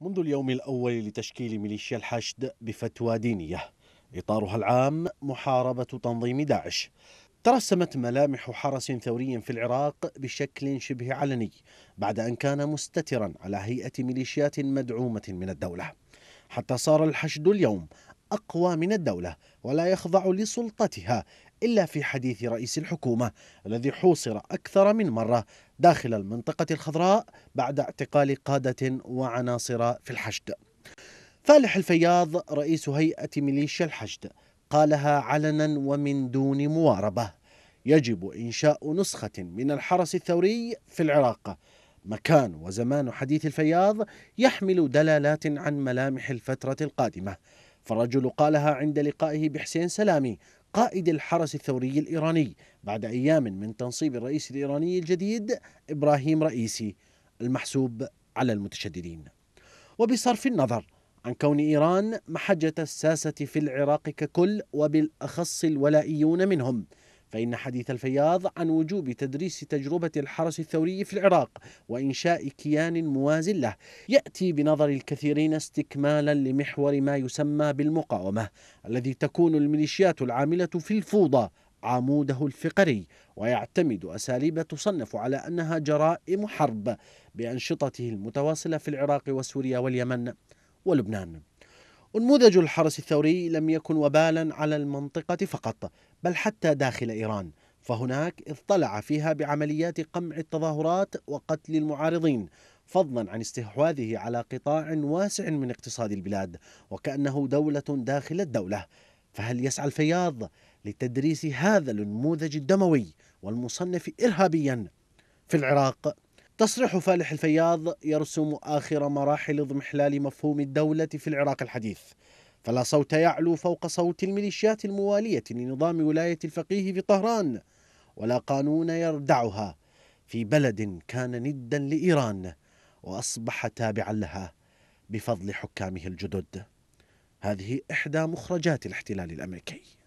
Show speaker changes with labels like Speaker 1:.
Speaker 1: منذ اليوم الأول لتشكيل ميليشيا الحشد بفتوى دينية إطارها العام محاربة تنظيم داعش ترسمت ملامح حرس ثوري في العراق بشكل شبه علني بعد أن كان مستترا على هيئة ميليشيات مدعومة من الدولة حتى صار الحشد اليوم أقوى من الدولة ولا يخضع لسلطتها إلا في حديث رئيس الحكومة الذي حوصر أكثر من مرة داخل المنطقة الخضراء بعد اعتقال قادة وعناصر في الحشد فالح الفياض رئيس هيئة ميليشيا الحشد قالها علنا ومن دون مواربة يجب إنشاء نسخة من الحرس الثوري في العراق مكان وزمان حديث الفياض يحمل دلالات عن ملامح الفترة القادمة فالرجل قالها عند لقائه بحسين سلامي قائد الحرس الثوري الإيراني بعد أيام من تنصيب الرئيس الإيراني الجديد إبراهيم رئيسي المحسوب على المتشددين وبصرف النظر عن كون إيران محجة الساسة في العراق ككل وبالأخص الولائيون منهم فإن حديث الفياض عن وجوب تدريس تجربة الحرس الثوري في العراق وإنشاء كيان موازٍ له يأتي بنظر الكثيرين استكمالا لمحور ما يسمى بالمقاومة الذي تكون الميليشيات العاملة في الفوضى عموده الفقري ويعتمد أساليب تصنف على أنها جرائم حرب بأنشطته المتواصلة في العراق وسوريا واليمن ولبنان انموذج الحرس الثوري لم يكن وبالا على المنطقة فقط بل حتى داخل إيران فهناك اضطلع فيها بعمليات قمع التظاهرات وقتل المعارضين فضلا عن استحواذه على قطاع واسع من اقتصاد البلاد وكأنه دولة داخل الدولة فهل يسعى الفياض لتدريس هذا النموذج الدموي والمصنف إرهابيا في العراق؟ تصريح فالح الفياض يرسم آخر مراحل اضمحلال مفهوم الدولة في العراق الحديث فلا صوت يعلو فوق صوت الميليشيات الموالية لنظام ولاية الفقيه في طهران ولا قانون يردعها في بلد كان ندا لإيران وأصبح تابعا لها بفضل حكامه الجدد هذه إحدى مخرجات الاحتلال الأمريكي